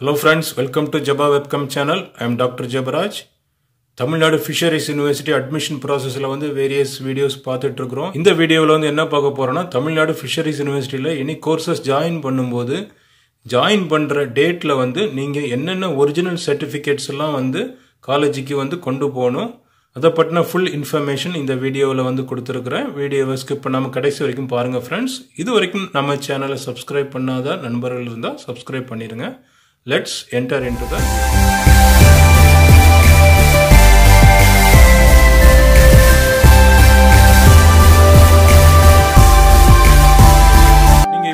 Hello friends, welcome to Jabba Webcam channel. I am Dr. Jabaraj. Tamil Nadu fisheries university admission ப்ராசஸில் வந்து various videos பார்த்துட்டு இந்த வீடியோவில் வந்து என்ன பார்க்க போகிறோம்னா தமிழ்நாடு ஃபிஷரிஸ் யூனிவர்சிட்டியில் இனி கோர்சஸ் ஜாயின் பண்ணும்போது ஜாயின் பண்ணுற டேட்டில் வந்து நீங்கள் என்னென்ன ஒரிஜினல் சர்டிஃபிகேட்ஸ் எல்லாம் வந்து காலேஜுக்கு வந்து கொண்டு போகணும் அதை பற்றின ஃபுல் இன்ஃபர்மேஷன் இந்த வீடியோவில் வந்து கொடுத்துருக்குறேன் வீடியோவை ஸ்கிப் பண்ணாமல் கடைசி வரைக்கும் பாருங்கள் ஃப்ரெண்ட்ஸ் இது வரைக்கும் நம்ம சேனலை சப்ஸ்கிரைப் பண்ணாத நண்பர்கள் இருந்தால் சப்ஸ்கிரைப் பண்ணிடுங்க லெட்ஸ் என்டர் இன் டு நீங்கள்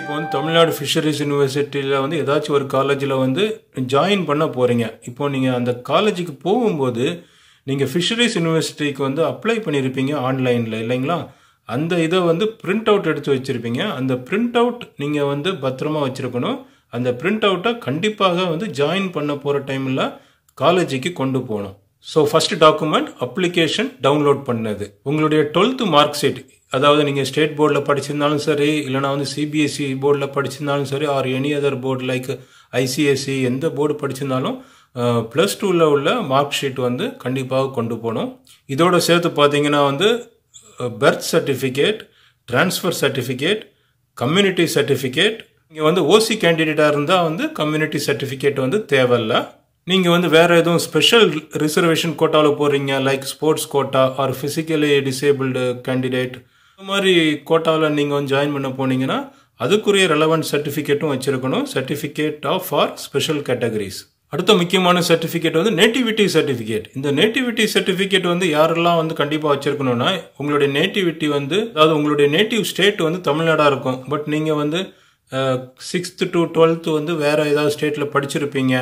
இப்போ வந்து தமிழ்நாடு ஃபிஷரிஸ் யூனிவர்சிட்டியில் வந்து ஏதாச்சும் ஒரு காலேஜில் வந்து ஜாயின் பண்ண போகிறீங்க இப்போ நீங்கள் அந்த காலேஜுக்கு போகும்போது நீங்கள் ஃபிஷரிஸ் யூனிவர்சிட்டிக்கு வந்து அப்ளை பண்ணியிருப்பீங்க ஆன்லைனில் இல்லைங்களா அந்த இதை வந்து பிரிண்ட் அவுட் எடுத்து வச்சுருப்பீங்க அந்த பிரிண்ட் அவுட் நீங்கள் வந்து பத்திரமா வச்சுருக்கணும் அந்த பிரிண்ட் அவுட்டை கண்டிப்பாக வந்து ஜாயின் பண்ண போகிற டைமில் காலேஜுக்கு கொண்டு போகணும் so first document application download பண்ணது உங்களுடைய டுவெல்த்து மார்க் ஷீட் அதாவது நீங்கள் ஸ்டேட் போர்டில் படிச்சிருந்தாலும் சரி இல்லைனா வந்து சிபிஎஸ்சி போர்டில் e படிச்சிருந்தாலும் சரி or any other board like ICSE எந்த போர்டு படிச்சிருந்தாலும் ப்ளஸ் டூவில் உள்ள மார்க் ஷீட் வந்து கண்டிப்பாக கொண்டு போகணும் இதோட சேர்த்து பார்த்தீங்கன்னா வந்து birth certificate transfer certificate community certificate இங்கே வந்து ஓசி கேண்டிடேட்டாக இருந்தால் வந்து கம்யூனிட்டி சர்டிஃபிகேட் வந்து தேவையில்ல நீங்கள் வந்து வேறு எதுவும் ஸ்பெஷல் ரிசர்வேஷன் கோட்டாவில் போகிறீங்க like sports quota or physically disabled candidate இந்த மாதிரி கோட்டாவில் நீங்கள் வந்து ஜாயின் பண்ண போனீங்கன்னா அதுக்குரிய ரெலவெண்ட் சர்டிஃபிகேட்டும் வச்சுருக்கணும் certificate of for special categories அடுத்த முக்கியமான சர்டிஃபிகேட் வந்து நேட்டிவிட்டி சர்டிஃபிகேட் இந்த நேட்டிவிட்டி சர்டிஃபிகேட் வந்து யாரெல்லாம் வந்து கண்டிப்பாக வச்சுருக்கணும்னா உங்களுடைய நேட்டிவிட்டி வந்து அதாவது உங்களுடைய நேட்டிவ் ஸ்டேட் வந்து தமிழ்நாடாக இருக்கும் பட் நீங்கள் வந்து சிக்ஸ்த்து டு டுவெல்த்து வந்து வேறு ஏதாவது ஸ்டேட்டில் படிச்சிருப்பீங்க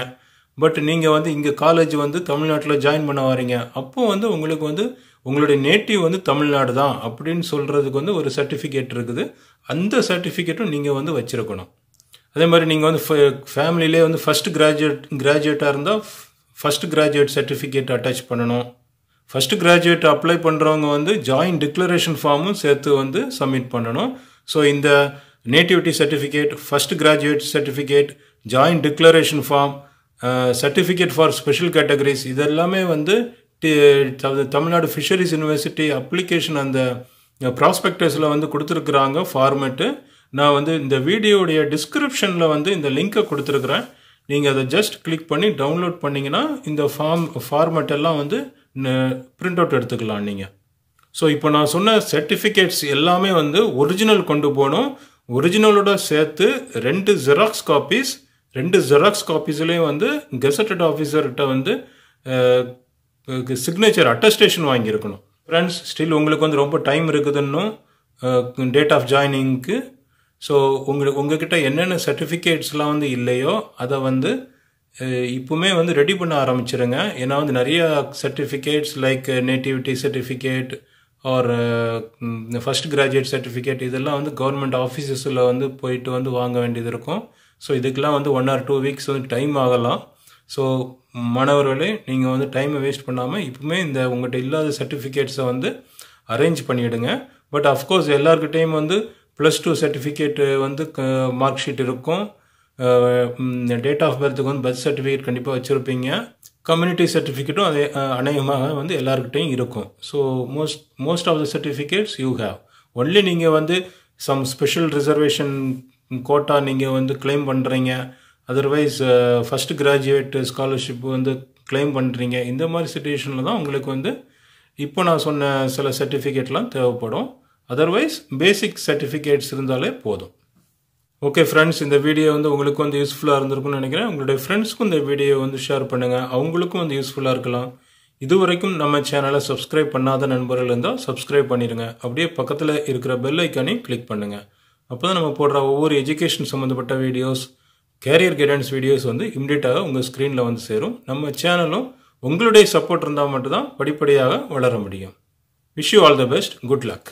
பட் நீங்கள் வந்து இங்கே காலேஜ் வந்து தமிழ்நாட்டில் ஜாயின் பண்ண வரீங்க அப்போது வந்து உங்களுக்கு வந்து உங்களுடைய நேட்டிவ் வந்து தமிழ்நாடு தான் அப்படின்னு சொல்கிறதுக்கு வந்து ஒரு சர்டிஃபிகேட் இருக்குது அந்த சர்டிஃபிகேட்டும் நீங்கள் வந்து வச்சுருக்கணும் அதே மாதிரி நீங்கள் வந்து ஃபேமிலியிலே வந்து ஃபஸ்ட் கிராஜுவேட் கிராஜுவேட்டாக இருந்தால் ஃபஸ்ட் கிராஜுவேட் சர்டிஃபிகேட் அட்டாச் பண்ணணும் ஃபஸ்ட் கிராஜுவேட் அப்ளை பண்ணுறவங்க வந்து ஜாயின் டிக்ளரேஷன் ஃபார்மும் சேர்த்து வந்து சப்மிட் பண்ணணும் ஸோ இந்த nativity certificate first graduate certificate joint declaration form certificate for special categories இதெல்லாமே வந்து தமிழ்நாடு ஃபிஷரிஸ் யூனிவர்சிட்டி அப்ளிகேஷன் அந்த ப்ராஸ்பெக்டர்ஸில் வந்து கொடுத்துருக்குறாங்க ஃபார்மேட்டு நான் வந்து இந்த வீடியோடைய டிஸ்கிரிப்ஷனில் வந்து இந்த லிங்க்கை கொடுத்துருக்குறேன் நீங்கள் அதை ஜஸ்ட் கிளிக் பண்ணி டவுன்லோட் பண்ணிங்கன்னா இந்த ஃபார்ம் ஃபார்மேட் எல்லாம் வந்து பிரிண்ட் அவுட் எடுத்துக்கலாம் நீங்கள் ஸோ இப்போ நான் சொன்ன சர்டிஃபிகேட்ஸ் எல்லாமே வந்து ஒரிஜினல் கொண்டு போகணும் ஒரிஜினலோட சேர்த்து ரெண்டு ஜெராக்ஸ் காப்பீஸ் ரெண்டு ஜெராக்ஸ் காப்பீஸ்லேயும் வந்து கெசட்டட் ஆஃபீஸர்கிட்ட வந்து சிக்னேச்சர் அட்டஸ்டேஷன் வாங்கியிருக்கணும் ஃப்ரெண்ட்ஸ் ஸ்டில் உங்களுக்கு வந்து ரொம்ப டைம் இருக்குதுன்னும் டேட் ஆஃப் ஜாயினிங்க்கு ஸோ உங்களுக்கு உங்ககிட்ட என்னென்ன சர்டிஃபிகேட்ஸ்லாம் வந்து இல்லையோ அதை வந்து இப்போவுமே வந்து ரெடி பண்ண ஆரம்பிச்சிருங்க ஏன்னா வந்து நிறையா certificates like nativity certificate or first graduate certificate இதெல்லாம் வந்து கவர்மெண்ட் ஆஃபீஸஸில் வந்து போயிட்டு வந்து வாங்க வேண்டியது இருக்கும் ஸோ இதுக்கெலாம் வந்து ஒன் ஆர் டூ வீக்ஸ் வந்து டைம் ஆகலாம் ஸோ மாணவர்களே நீங்கள் வந்து டைமை வேஸ்ட் பண்ணாமல் இப்போவுமே இந்த உங்கள்கிட்ட இல்லாத சர்டிஃபிகேட்ஸை வந்து அரேஞ்ச் பண்ணிவிடுங்க பட் அஃப்கோர்ஸ் எல்லாருக்கிட்டையும் வந்து ப்ளஸ் டூ சர்டிஃபிகேட்டு வந்து மார்க் ஷீட் இருக்கும் டேட் ஆஃப் பர்த்துக்கு வந்து பர்த் சர்டிஃபிகேட் கண்டிப்பாக வச்சுருப்பீங்க கம்யூனிட்டி சர்டிஃபிகேட்டும் அதே அநேகமாக வந்து எல்லாருக்கிட்டையும் இருக்கும் so most most of the certificates you have only நீங்கள் வந்து சம் ஸ்பெஷல் ரிசர்வேஷன் கோட்டா நீங்கள் வந்து கிளைம் பண்ணுறீங்க அதர்வைஸ் ஃபஸ்ட் கிராஜுவேட் ஸ்காலர்ஷிப் வந்து கிளைம் பண்ணுறீங்க இந்த மாதிரி சுச்சுவேஷனில் தான் உங்களுக்கு வந்து இப்போ நான் சொன்ன சில சர்டிஃபிகேட்லாம் தேவைப்படும் அதர்வைஸ் பேசிக் சர்டிஃபிகேட்ஸ் இருந்தாலே போதும் ஓகே ஃப்ரெண்ட்ஸ் இந்த வீடியோ வந்து உங்களுக்கு வந்து யூஸ்ஃபுல்லாக இருந்திருக்கும்னு நினைக்கிறேன் உங்களுடைய ஃப்ரெண்ட்ஸ்க்கும் இந்த வீடியோ வந்து ஷேர் பண்ணுங்கள் அவங்களுக்கும் வந்து யூஸ்ஃபுல்லாக இருக்கலாம் இது வரைக்கும் நம்ம சேனலை சப்ஸ்கிரைப் பண்ணாத நண்பர்கள் இருந்தால் சப்ஸ்கிரைப் பண்ணிடுங்க அப்படியே பக்கத்தில் இருக்கிற பெல் ஐக்கானையும் கிளிக் பண்ணுங்கள் அப்போ தான் நம்ம போடுற ஒவ்வொரு எஜுகேஷன் சம்மந்தப்பட்ட வீடியோஸ் கேரியர் கைடன்ஸ் வீடியோஸ் வந்து இம்மிடியட்டாக உங்கள் ஸ்க்ரீனில் வந்து சேரும் நம்ம சேனலும் உங்களுடைய சப்போர்ட் இருந்தால் மட்டும்தான் படிப்படியாக வளர முடியும் wish you all the best good luck